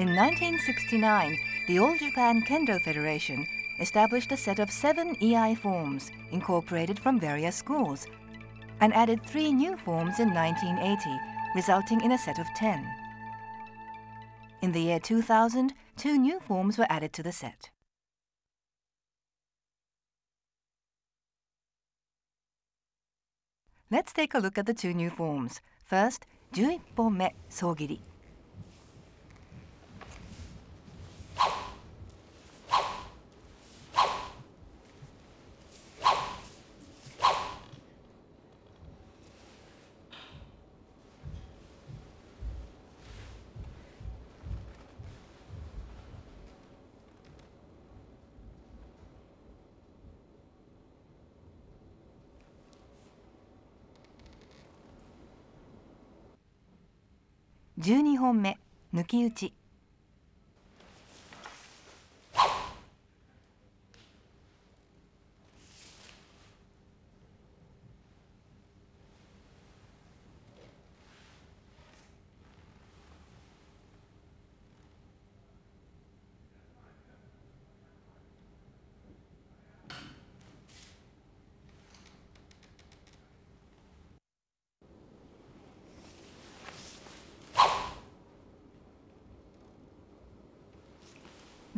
In 1969, the All Japan Kendo Federation established a set of seven EI forms incorporated from various schools and added three new forms in 1980, resulting in a set of 10. In the year 2000, two new forms were added to the set. Let's take a look at the two new forms. First, 11本目、総切り。12本目抜き打ち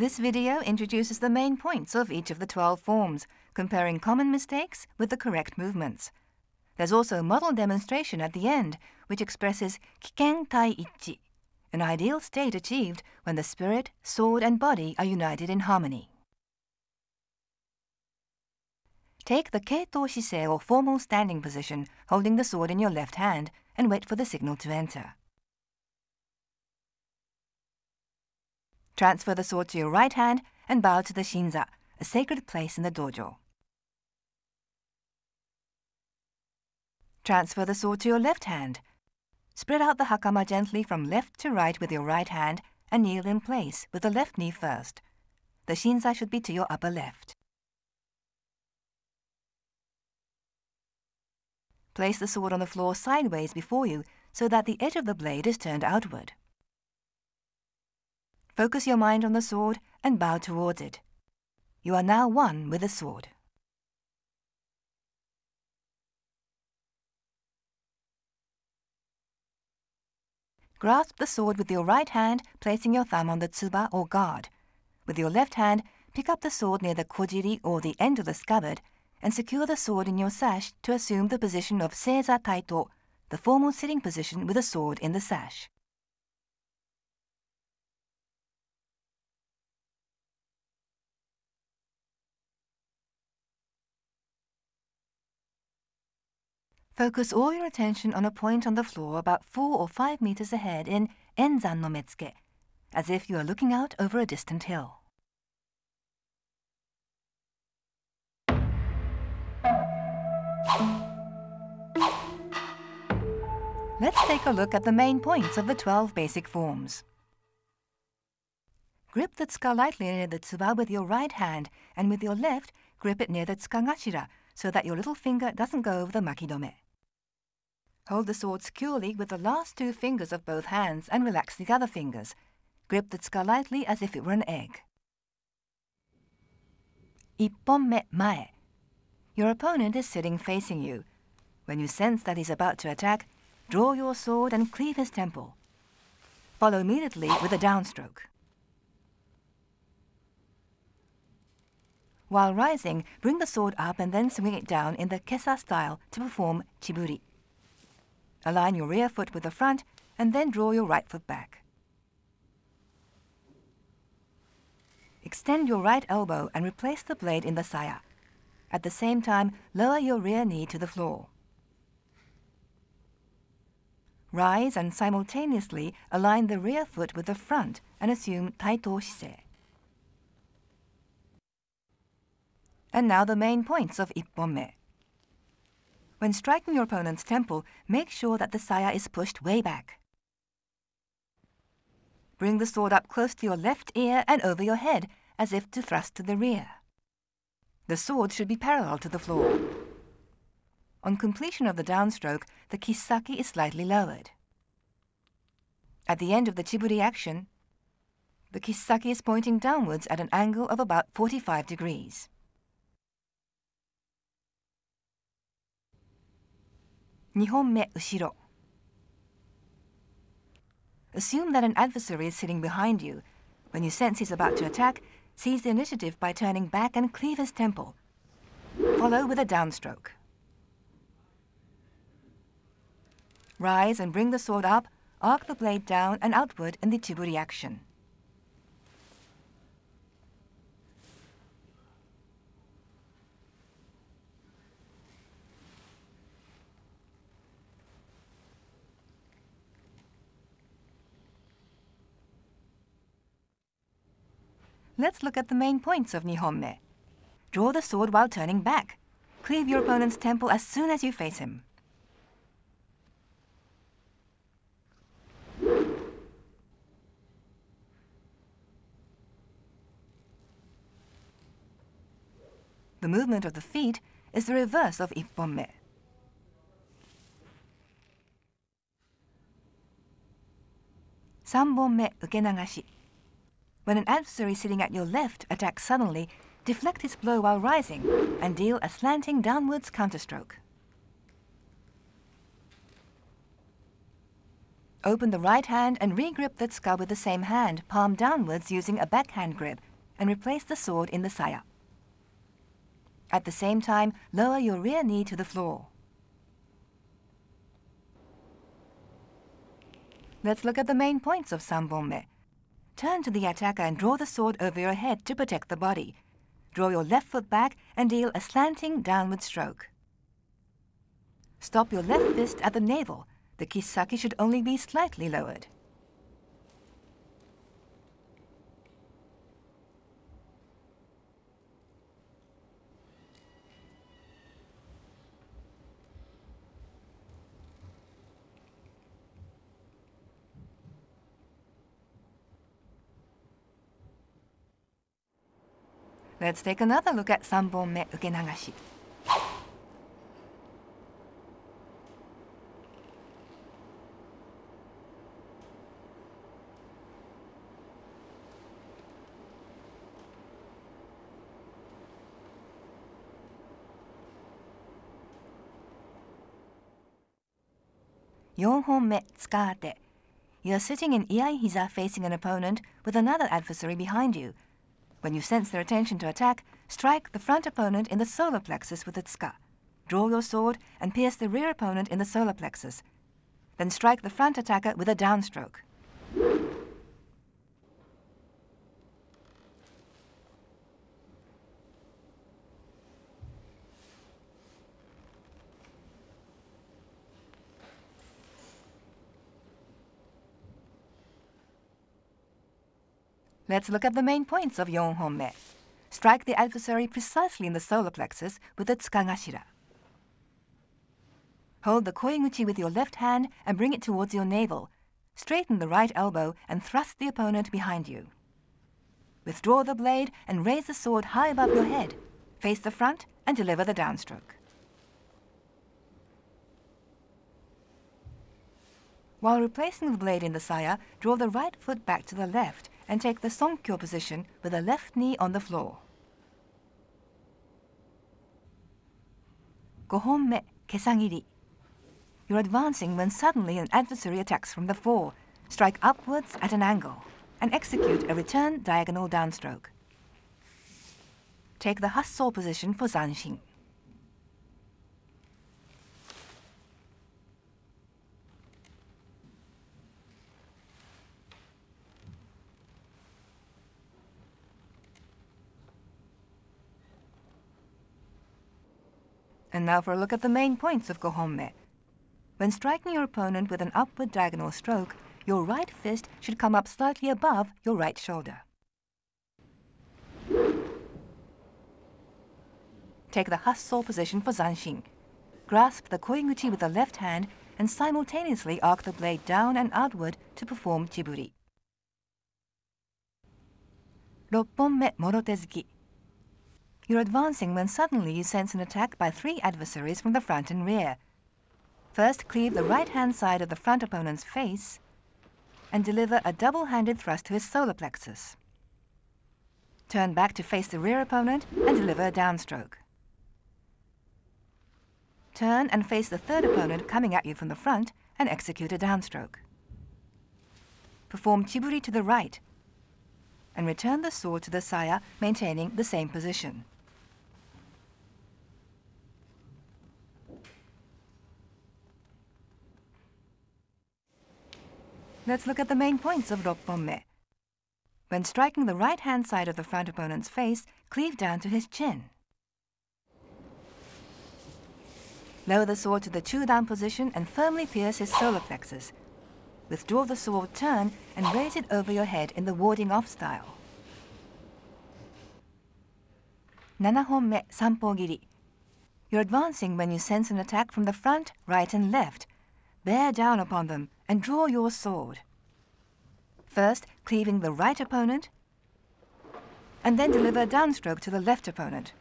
This video introduces the main points of each of the 12 forms, comparing common mistakes with the correct movements. There's also a model demonstration at the end, which expresses kiken tai ichi, an ideal state achieved when the spirit, sword, and body are united in harmony. Take the keitou shise or formal standing position, holding the sword in your left hand, and wait for the signal to enter. Transfer the sword to your right hand and bow to the Shinza, a sacred place in the dojo. Transfer the sword to your left hand. Spread out the hakama gently from left to right with your right hand and kneel in place with the left knee first. The shinza should be to your upper left. Place the sword on the floor sideways before you so that the edge of the blade is turned outward. Focus your mind on the sword and bow towards it. You are now one with the sword. Grasp the sword with your right hand, placing your thumb on the tsuba or guard. With your left hand, pick up the sword near the kojiri or the end of the scabbard and secure the sword in your sash to assume the position of seiza taito, the formal sitting position with a sword in the sash. Focus all your attention on a point on the floor about four or five meters ahead in Enzan no Metsuke, as if you are looking out over a distant hill. Let's take a look at the main points of the 12 basic forms. Grip the tsuka lightly near the tsuba with your right hand, and with your left, grip it near the tsukagashira, so that your little finger doesn't go over the makidome. Hold the sword securely with the last two fingers of both hands and relax the other fingers. Grip the tsuka lightly as if it were an egg. 1本目前 Your opponent is sitting facing you. When you sense that he's about to attack, draw your sword and cleave his temple. Follow immediately with a downstroke. While rising, bring the sword up and then swing it down in the Kesa style to perform Chiburi. Align your rear foot with the front and then draw your right foot back. Extend your right elbow and replace the blade in the saya. At the same time, lower your rear knee to the floor. Rise and simultaneously align the rear foot with the front and assume Taito Shise. And now the main points of ipponme. When striking your opponent's temple, make sure that the saya is pushed way back. Bring the sword up close to your left ear and over your head, as if to thrust to the rear. The sword should be parallel to the floor. On completion of the downstroke, the kisaki is slightly lowered. At the end of the chiburi action, the kisaki is pointing downwards at an angle of about 45 degrees. 2本目後ろ Assume that an adversary is sitting behind you. When you sense he's about to attack, seize the initiative by turning back and cleave his temple. Follow with a downstroke. Rise and bring the sword up, arc the blade down and outward in the Chiburi action. Let's look at the main points of Nihonme. Draw the sword while turning back. Cleave your opponent's temple as soon as you face him. The movement of the feet is the reverse of Ippon-me. me ukenagashi. When an adversary sitting at your left attacks suddenly, deflect his blow while rising and deal a slanting downwards counterstroke. Open the right hand and regrip the tsuka with the same hand, palm downwards using a backhand grip, and replace the sword in the saya. At the same time, lower your rear knee to the floor. Let's look at the main points of Sambonme. Turn to the attacker and draw the sword over your head to protect the body. Draw your left foot back and deal a slanting downward stroke. Stop your left fist at the navel. The kisaki should only be slightly lowered. Let's take another look at 3本目受け流し。4本目、スカーテ。You're sitting in EI h i z a facing an opponent with another adversary behind you. When you sense their attention to attack, strike the front opponent in the solar plexus with its ska. Draw your sword and pierce the rear opponent in the solar plexus. Then strike the front attacker with a downstroke. Let's look at the main points of Yonhonme. Strike the adversary precisely in the solar plexus with the tsukagashira. Hold the koiguchi with your left hand and bring it towards your navel. Straighten the right elbow and thrust the opponent behind you. Withdraw the blade and raise the sword high above your head. Face the front and deliver the downstroke. While replacing the blade in the saya, draw the right foot back to the left and take the songkyo position with the left knee on the floor. you are advancing when suddenly an adversary attacks from the fore. Strike upwards at an angle and execute a return diagonal downstroke. Take the hassle position for Zanshin. And now for a look at the main points of Gohomme. When striking your opponent with an upward diagonal stroke, your right fist should come up slightly above your right shoulder. Take the hustle position for zanshin. Grasp the koiguchi with the left hand and simultaneously arc the blade down and outward to perform chiburi. Ropponme Morotezuki. You're advancing when suddenly you sense an attack by three adversaries from the front and rear. First, cleave the right-hand side of the front opponent's face and deliver a double-handed thrust to his solar plexus. Turn back to face the rear opponent and deliver a downstroke. Turn and face the third opponent coming at you from the front and execute a downstroke. Perform chiburi to the right and return the sword to the saya, maintaining the same position. Let's look at the main points of Ropponme. When striking the right-hand side of the front opponent's face, cleave down to his chin. Lower the sword to the Chudan position and firmly pierce his solar plexus. Withdraw the sword, turn, and raise it over your head in the warding off style. 7本目三方切り You're advancing when you sense an attack from the front, right and left. Bear down upon them and draw your sword. First, cleaving the right opponent, and then deliver a downstroke to the left opponent.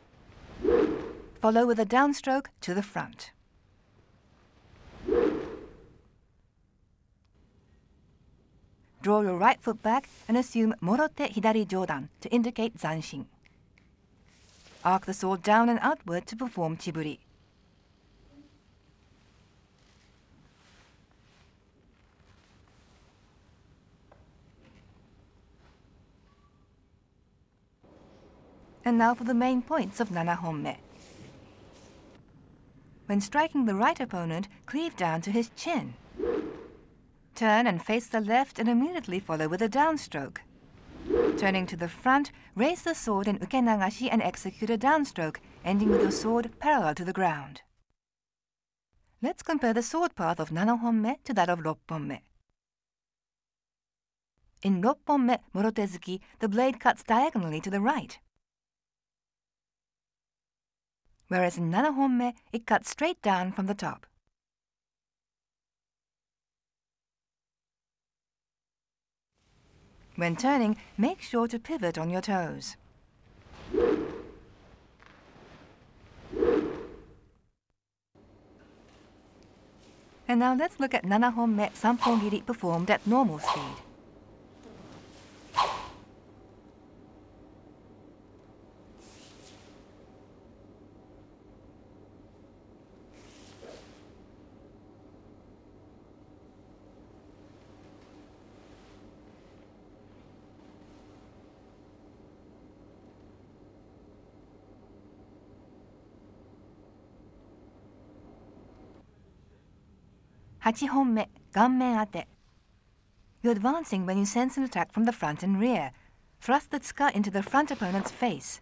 Follow with a downstroke to the front. Draw your right foot back and assume Morote Hidari Jodan to indicate Zanshin. Arc the sword down and outward to perform Chiburi. And now for the main points of Nana Honme. When striking the right opponent, cleave down to his chin. Turn and face the left and immediately follow with a downstroke. Turning to the front, raise the sword in ukenagashi and execute a downstroke, ending with your sword parallel to the ground. Let's compare the sword path of Nanohonme to that of Ropponme. In Ropponme Morotezuki, the blade cuts diagonally to the right whereas in nanahome it cuts straight down from the top. When turning, make sure to pivot on your toes. And now let's look at nanahome Sampongiri performed at normal speed. 8本目顔面当て You're advancing when you sense an attack from the front and rear. Thrust the tsuka into the front opponent's face.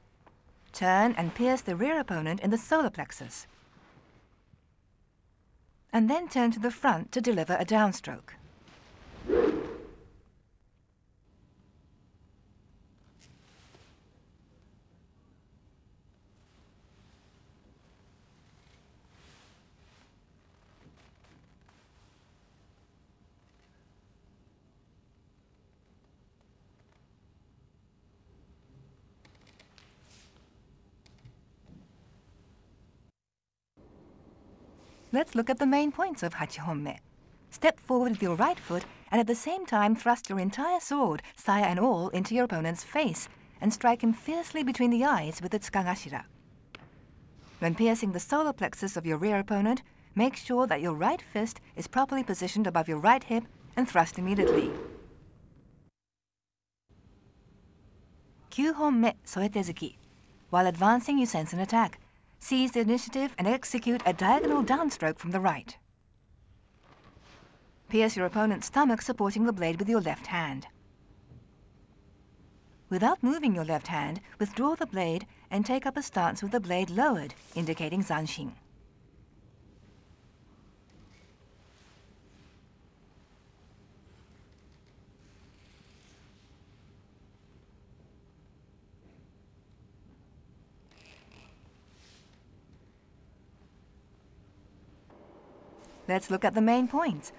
Turn and pierce the rear opponent in the solar plexus. And then turn to the front to deliver a downstroke. Let's look at the main points of Hachihome. Step forward with your right foot and at the same time thrust your entire sword, saya and all, into your opponent's face and strike him fiercely between the eyes with its kagashira. When piercing the solar plexus of your rear opponent, make sure that your right fist is properly positioned above your right hip and thrust immediately. 9本目、添え手突き While advancing, you sense an attack seize the initiative and execute a diagonal downstroke from the right. Pierce your opponent's stomach supporting the blade with your left hand. Without moving your left hand, withdraw the blade and take up a stance with the blade lowered, indicating Zanxing. Let's look at the main points.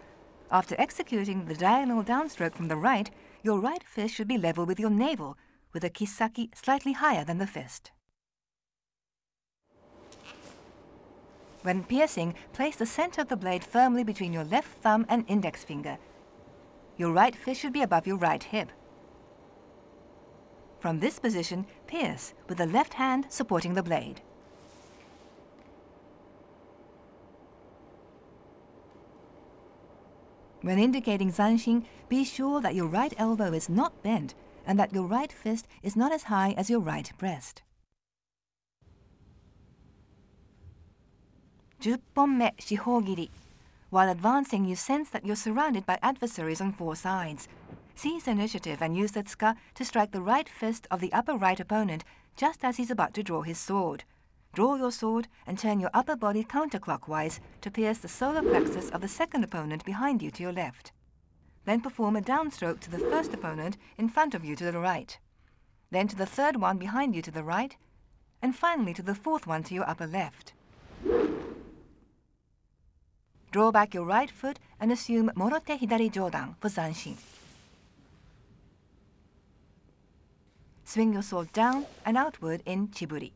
After executing the diagonal downstroke from the right, your right fist should be level with your navel, with the kisaki slightly higher than the fist. When piercing, place the center of the blade firmly between your left thumb and index finger. Your right fist should be above your right hip. From this position, pierce with the left hand supporting the blade. When indicating zanshin, be sure that your right elbow is not bent and that your right fist is not as high as your right breast. 10本目四方切り While advancing, you sense that you're surrounded by adversaries on four sides. Seize initiative and use the tsuka to strike the right fist of the upper right opponent just as he's about to draw his sword. Draw your sword and turn your upper body counterclockwise to pierce the solar plexus of the second opponent behind you to your left. Then perform a downstroke to the first opponent in front of you to the right. Then to the third one behind you to the right. And finally to the fourth one to your upper left. Draw back your right foot and assume Morote Hidari Jodan for Zanshin. Swing your sword down and outward in Chiburi.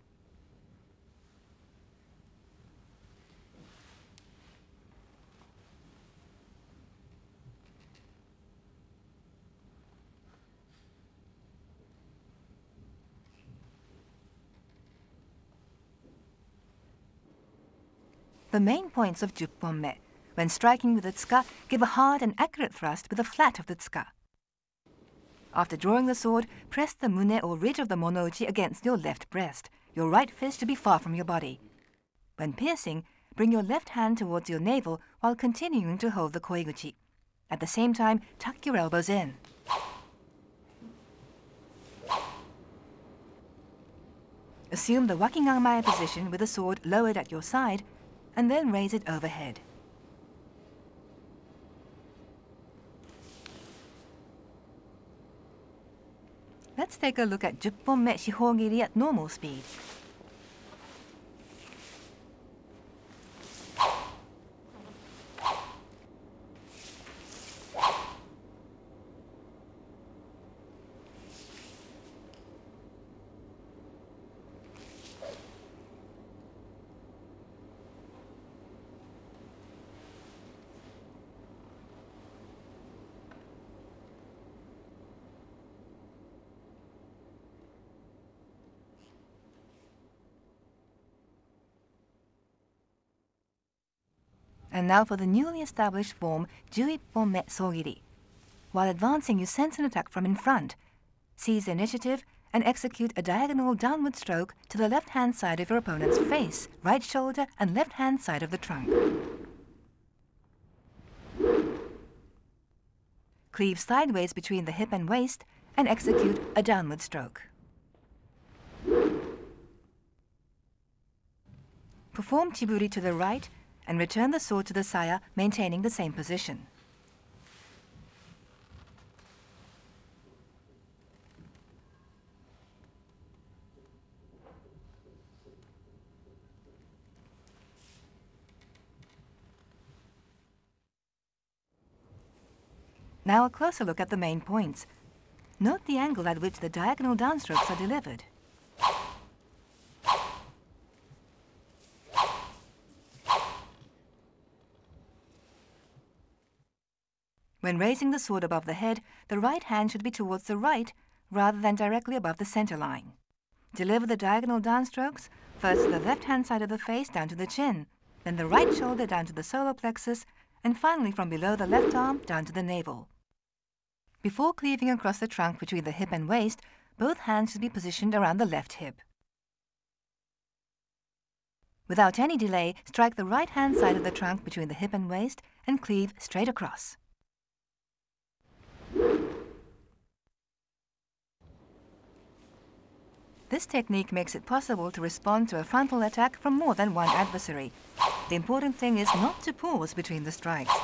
the main points of juppon When striking with the tsuka, give a hard and accurate thrust with the flat of the tsuka. After drawing the sword, press the mune or ridge of the monoji against your left breast. Your right fist should be far from your body. When piercing, bring your left hand towards your navel while continuing to hold the koiguchi. At the same time, tuck your elbows in. Assume the wakigamae position with the sword lowered at your side and then raise it overhead. Let's take a look at 10本目四方切り at normal speed. And now for the newly established form, 11本目総切り. While advancing, you sense an attack from in front. Seize the initiative and execute a diagonal downward stroke to the left-hand side of your opponent's face, right shoulder, and left-hand side of the trunk. Cleave sideways between the hip and waist and execute a downward stroke. Perform Chiburi to the right and return the sword to the sire, maintaining the same position. Now a closer look at the main points. Note the angle at which the diagonal downstrokes are delivered. When raising the sword above the head, the right hand should be towards the right rather than directly above the center line. Deliver the diagonal down strokes, first to the left-hand side of the face down to the chin, then the right shoulder down to the solar plexus, and finally from below the left arm down to the navel. Before cleaving across the trunk between the hip and waist, both hands should be positioned around the left hip. Without any delay, strike the right-hand side of the trunk between the hip and waist and cleave straight across. This technique makes it possible to respond to a frontal attack from more than one adversary. The important thing is not to pause between the strikes.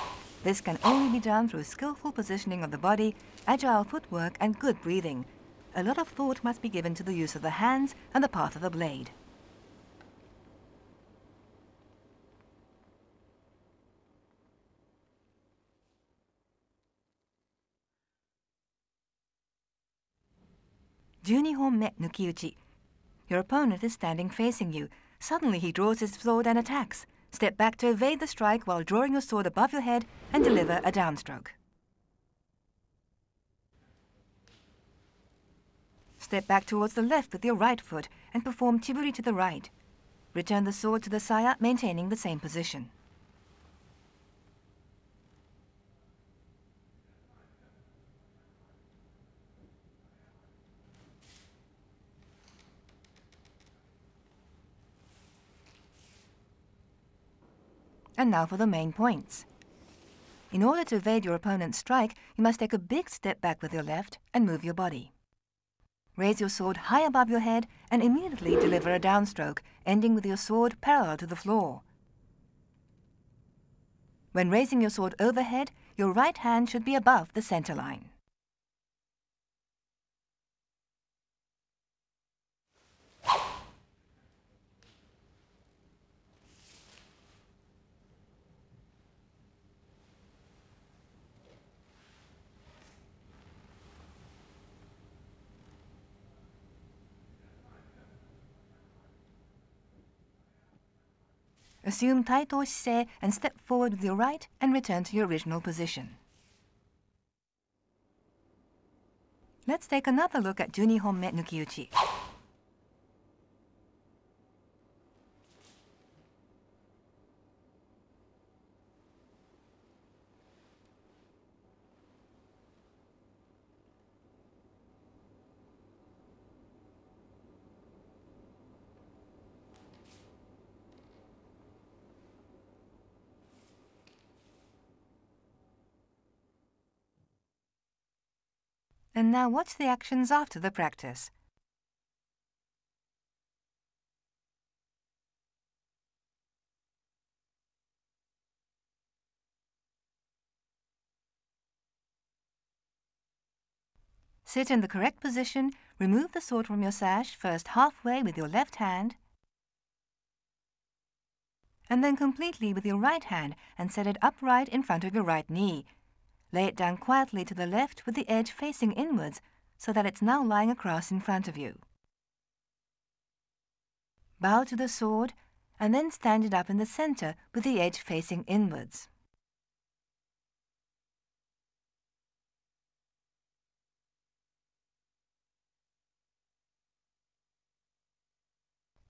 This can only be done through skillful positioning of the body, agile footwork and good breathing. A lot of thought must be given to the use of the hands and the path of the blade. 12本目抜き打ち Your opponent is standing facing you. Suddenly he draws his sword and attacks. Step back to evade the strike while drawing your sword above your head and deliver a downstroke. Step back towards the left with your right foot and perform Chiburi to the right. Return the sword to the saya, maintaining the same position. And now for the main points. In order to evade your opponent's strike, you must take a big step back with your left and move your body. Raise your sword high above your head and immediately deliver a downstroke, ending with your sword parallel to the floor. When raising your sword overhead, your right hand should be above the center line. Assume tai to or and step forward with your right and return to your original position. Let's take another look at Junihonme Nukiuchi. And now watch the actions after the practice. Sit in the correct position, remove the sword from your sash, first halfway with your left hand, and then completely with your right hand and set it upright in front of your right knee. Lay it down quietly to the left with the edge facing inwards so that it's now lying across in front of you. Bow to the sword and then stand it up in the center with the edge facing inwards.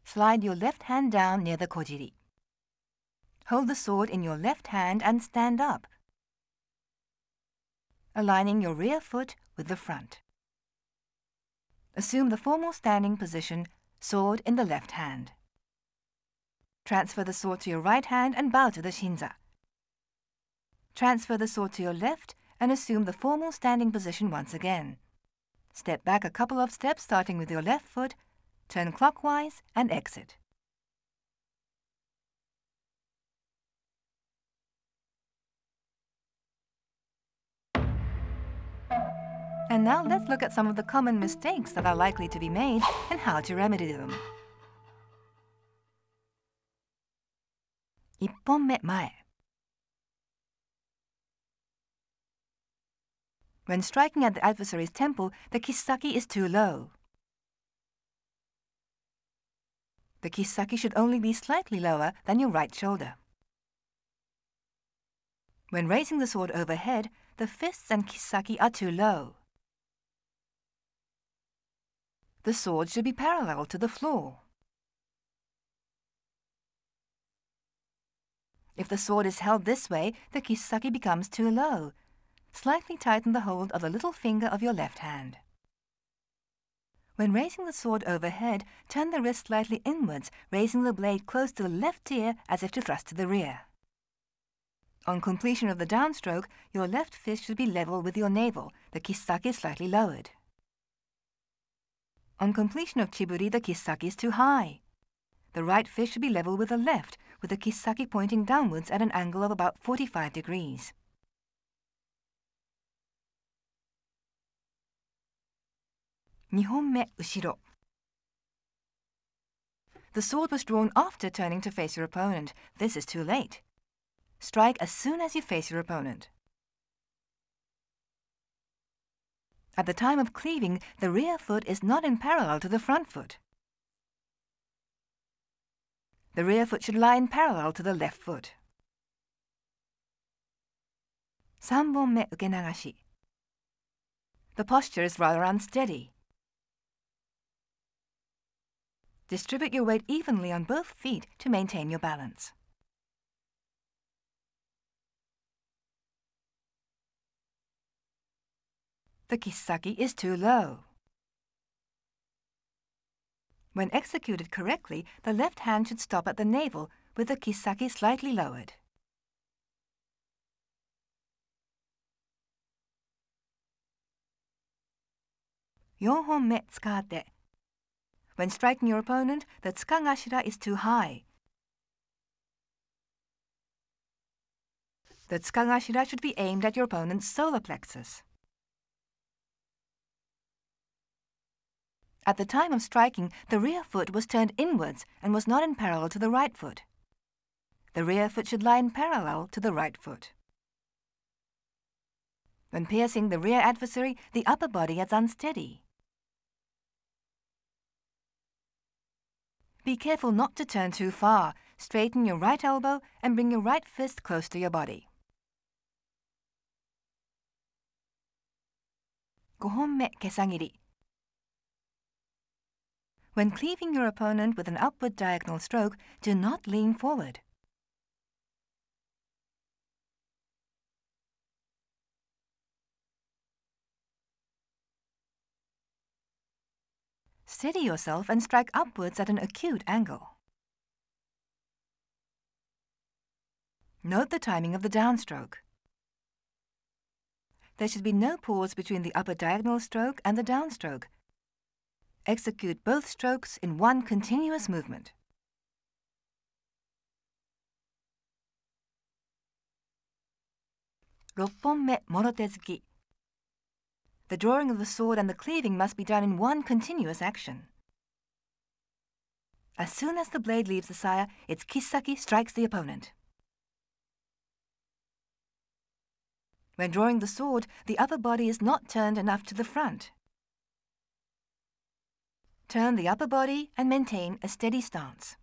Slide your left hand down near the kojiri. Hold the sword in your left hand and stand up aligning your rear foot with the front. Assume the formal standing position, sword in the left hand. Transfer the sword to your right hand and bow to the shinza. Transfer the sword to your left and assume the formal standing position once again. Step back a couple of steps starting with your left foot, turn clockwise and exit. And now let's look at some of the common mistakes that are likely to be made and how to remedy them. 1本目前 When striking at the adversary's temple, the kisaki is too low. The kisaki should only be slightly lower than your right shoulder. When raising the sword overhead, the fists and kisaki are too low. The sword should be parallel to the floor. If the sword is held this way, the kisaki becomes too low. Slightly tighten the hold of the little finger of your left hand. When raising the sword overhead, turn the wrist slightly inwards, raising the blade close to the left ear as if to thrust to the rear. On completion of the downstroke, your left fist should be level with your navel, the kisaki slightly lowered. On completion of chiburi, the kisaki is too high. The right fish should be level with the left, with the kisaki pointing downwards at an angle of about 45 degrees. Nihonme ushiro. The sword was drawn after turning to face your opponent. This is too late. Strike as soon as you face your opponent. At the time of cleaving, the rear foot is not in parallel to the front foot. The rear foot should lie in parallel to the left foot. 3本目受け流し The posture is rather unsteady. Distribute your weight evenly on both feet to maintain your balance. The kisagi is too low. When executed correctly, the left hand should stop at the navel, with the kisagi slightly lowered. When striking your opponent, the tsukagashira is too high. The tsukagashira should be aimed at your opponent's solar plexus. At the time of striking, the rear foot was turned inwards and was not in parallel to the right foot. The rear foot should lie in parallel to the right foot. When piercing the rear adversary, the upper body is unsteady. Be careful not to turn too far. Straighten your right elbow and bring your right fist close to your body. 5本目、毛下切り。when cleaving your opponent with an upward diagonal stroke, do not lean forward. Steady yourself and strike upwards at an acute angle. Note the timing of the downstroke. There should be no pause between the upper diagonal stroke and the downstroke, Execute both strokes in one continuous movement. The drawing of the sword and the cleaving must be done in one continuous action. As soon as the blade leaves the saya, its kisaki strikes the opponent. When drawing the sword, the upper body is not turned enough to the front. Turn the upper body and maintain a steady stance.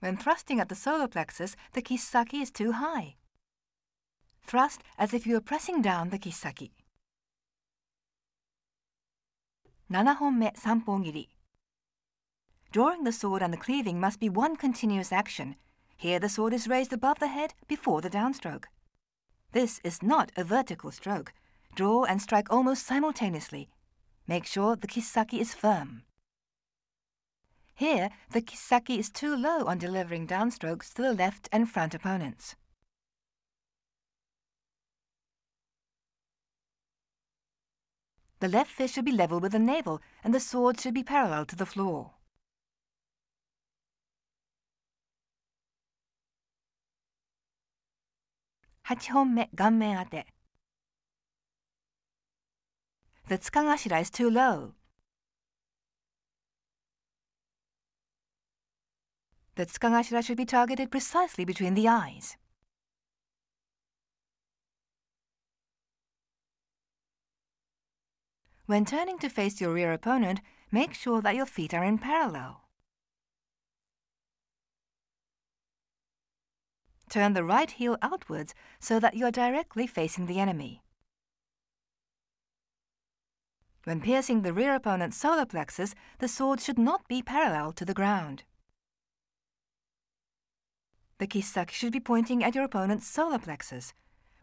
When thrusting at the solar plexus, the kisaki is too high. Thrust as if you are pressing down the kisaki. 7本目 Drawing the sword and the cleaving must be one continuous action. Here the sword is raised above the head before the downstroke. This is not a vertical stroke. Draw and strike almost simultaneously. Make sure the kisaki is firm. Here, the kisaki is too low on delivering downstrokes to the left and front opponents. The left fist should be level with the navel, and the sword should be parallel to the floor. 8本目顔面当て The 塚頭 is too low The 塚頭 should be targeted precisely between the eyes When turning to face your rear opponent, make sure that your feet are in parallel. Turn the right heel outwards so that you're directly facing the enemy. When piercing the rear opponent's solar plexus, the sword should not be parallel to the ground. The kisaki should be pointing at your opponent's solar plexus.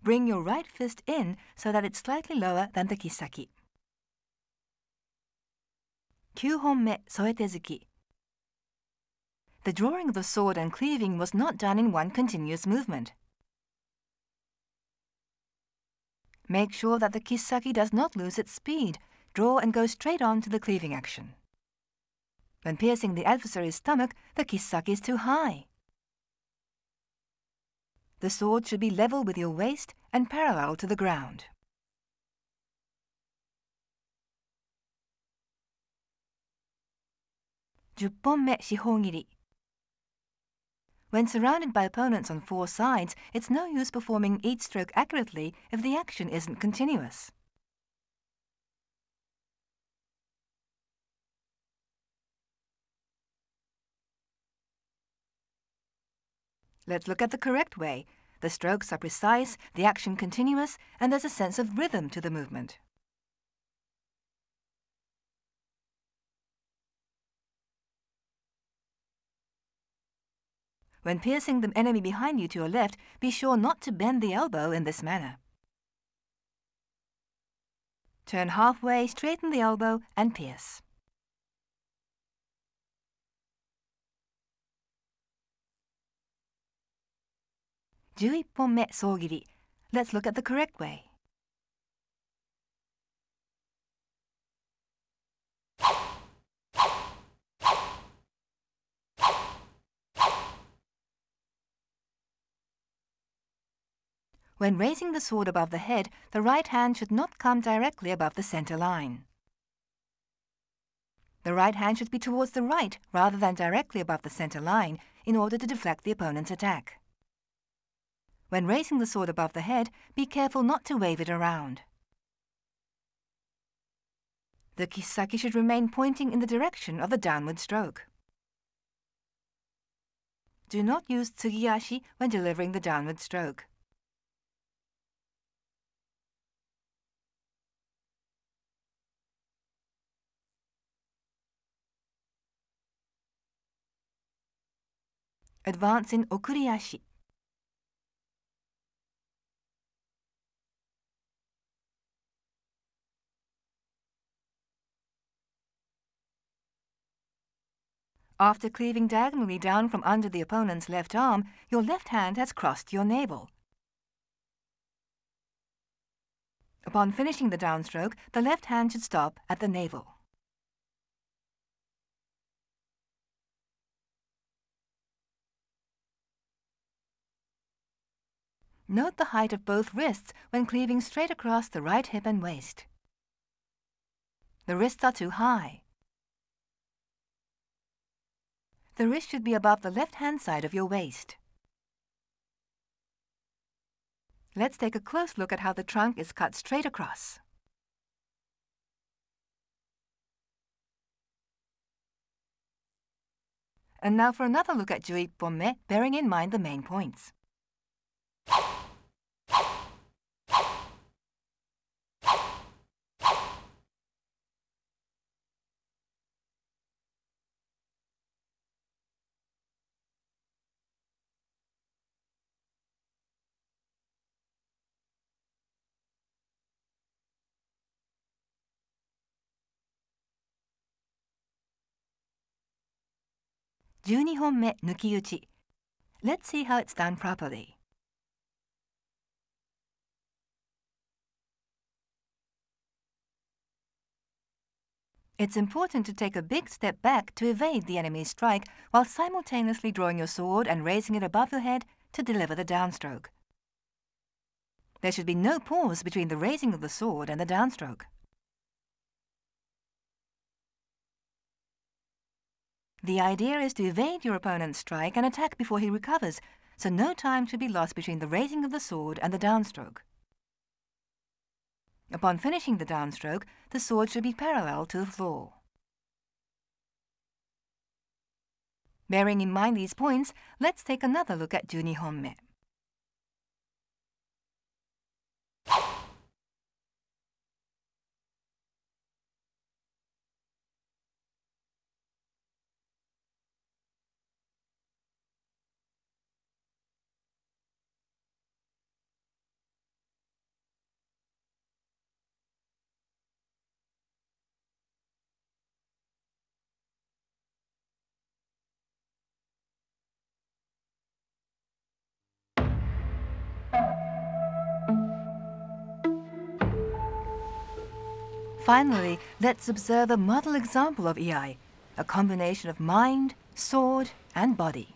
Bring your right fist in so that it's slightly lower than the kisaki. Soetezuki the drawing of the sword and cleaving was not done in one continuous movement. Make sure that the kisaki does not lose its speed. Draw and go straight on to the cleaving action. When piercing the adversary's stomach, the kisaki is too high. The sword should be level with your waist and parallel to the ground. Juppon me shihogiri. When surrounded by opponents on four sides, it's no use performing each stroke accurately if the action isn't continuous. Let's look at the correct way. The strokes are precise, the action continuous, and there's a sense of rhythm to the movement. When piercing the enemy behind you to your left, be sure not to bend the elbow in this manner. Turn halfway, straighten the elbow, and pierce. let us look at the correct way. When raising the sword above the head, the right hand should not come directly above the center line. The right hand should be towards the right rather than directly above the center line in order to deflect the opponent's attack. When raising the sword above the head, be careful not to wave it around. The kisaki should remain pointing in the direction of the downward stroke. Do not use tsugiyashi when delivering the downward stroke. advance in Okuriyashi. After cleaving diagonally down from under the opponent's left arm, your left hand has crossed your navel. Upon finishing the downstroke, the left hand should stop at the navel. Note the height of both wrists when cleaving straight across the right hip and waist. The wrists are too high. The wrist should be above the left-hand side of your waist. Let's take a close look at how the trunk is cut straight across. And now for another look at Jui Pomme, bearing in mind the main points. 12本目抜き打ち Let's see how it's done properly. It's important to take a big step back to evade the enemy's strike while simultaneously drawing your sword and raising it above your head to deliver the downstroke. There should be no pause between the raising of the sword and the downstroke. The idea is to evade your opponent's strike and attack before he recovers, so no time should be lost between the raising of the sword and the downstroke. Upon finishing the downstroke, the sword should be parallel to the floor. Bearing in mind these points, let's take another look at Junihonme. Finally, let's observe a model example of EI, a combination of mind, sword, and body.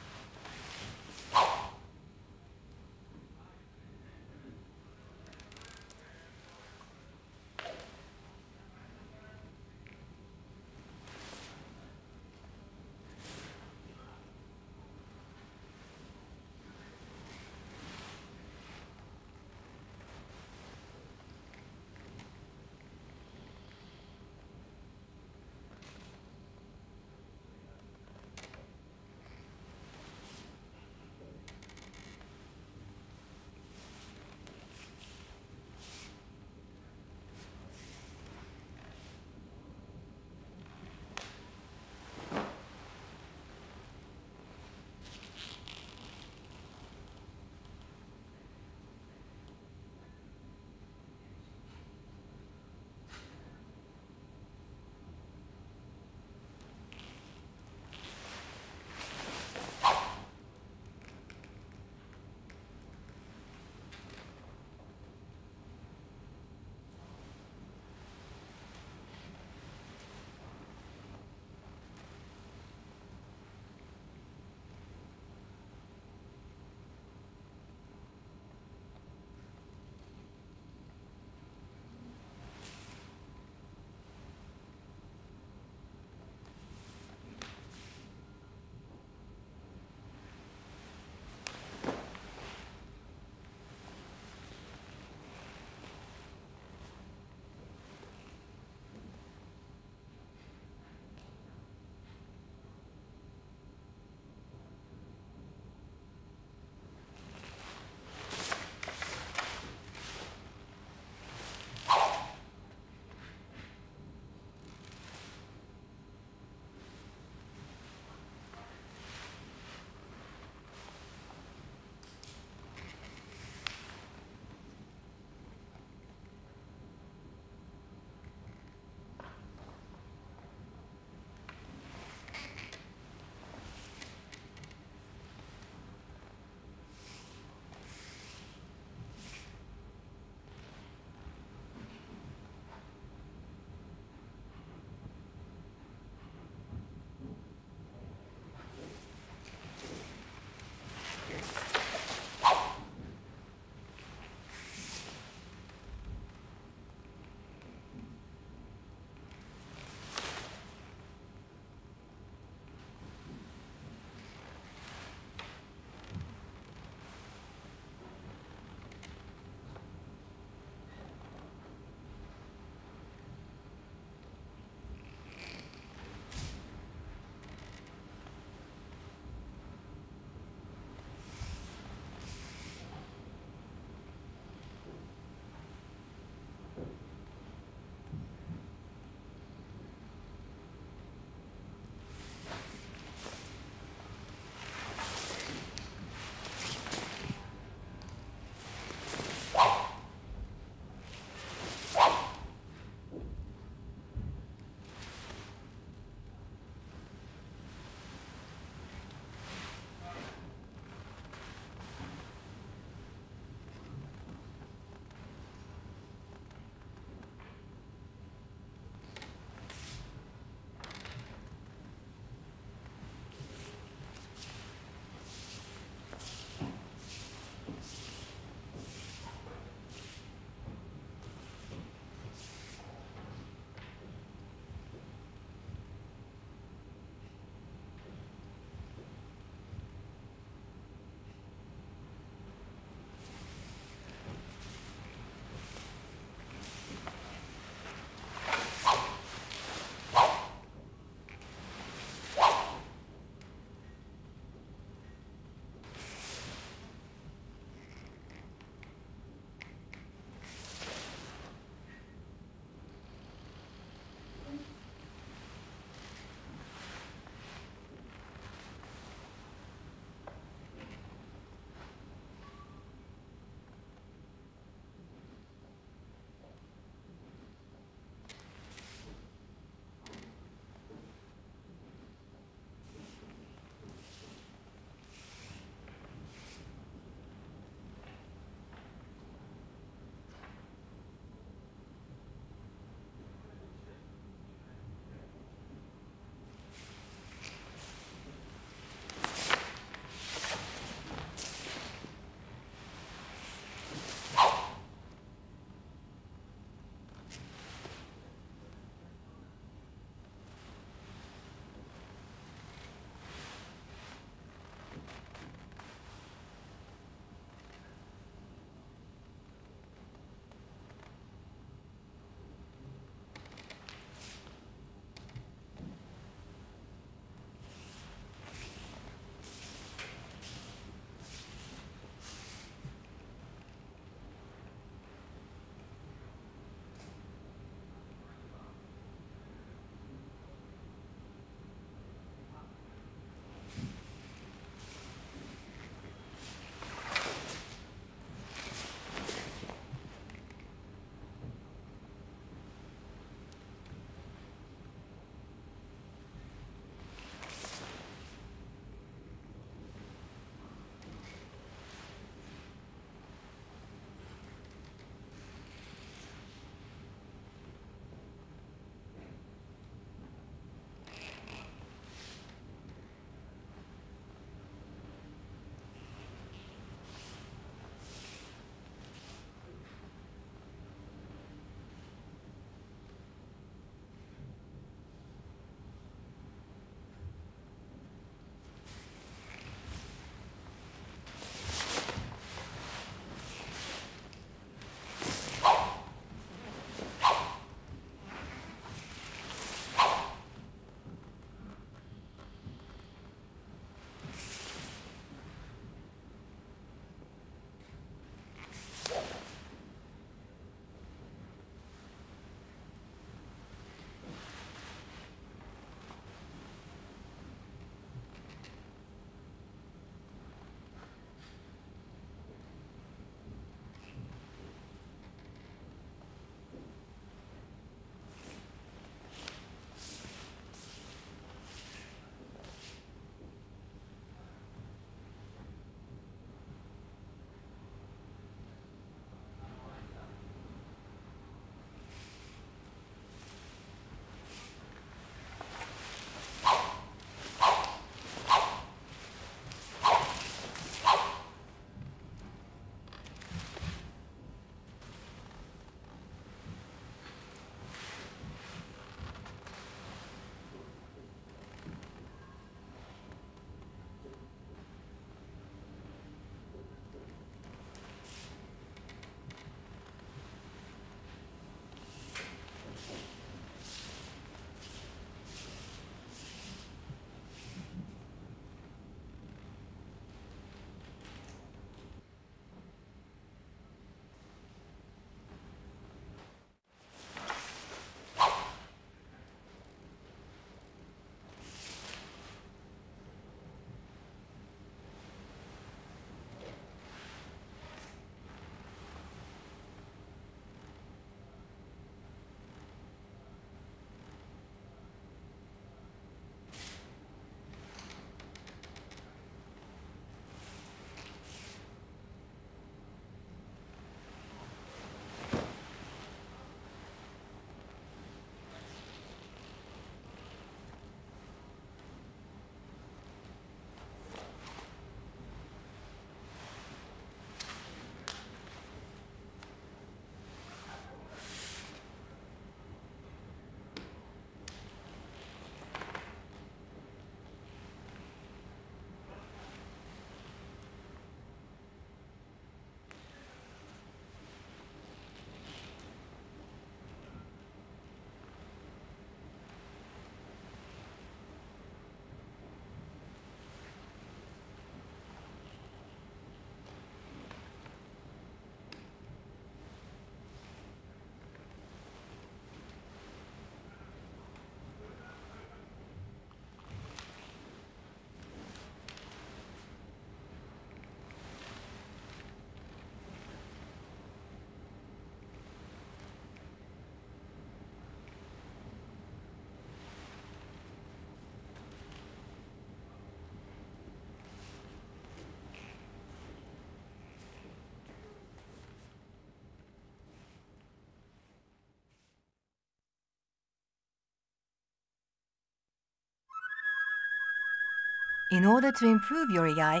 In order to improve your AI,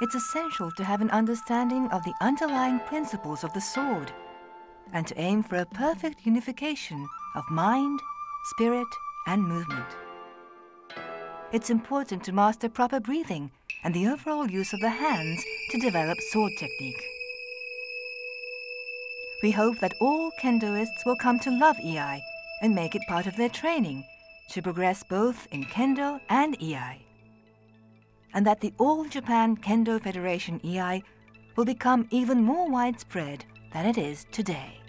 it's essential to have an understanding of the underlying principles of the sword and to aim for a perfect unification of mind, spirit, and movement. It's important to master proper breathing and the overall use of the hands to develop sword technique. We hope that all kendoists will come to love EI and make it part of their training to progress both in kendo and EI and that the All Japan Kendo Federation EI will become even more widespread than it is today.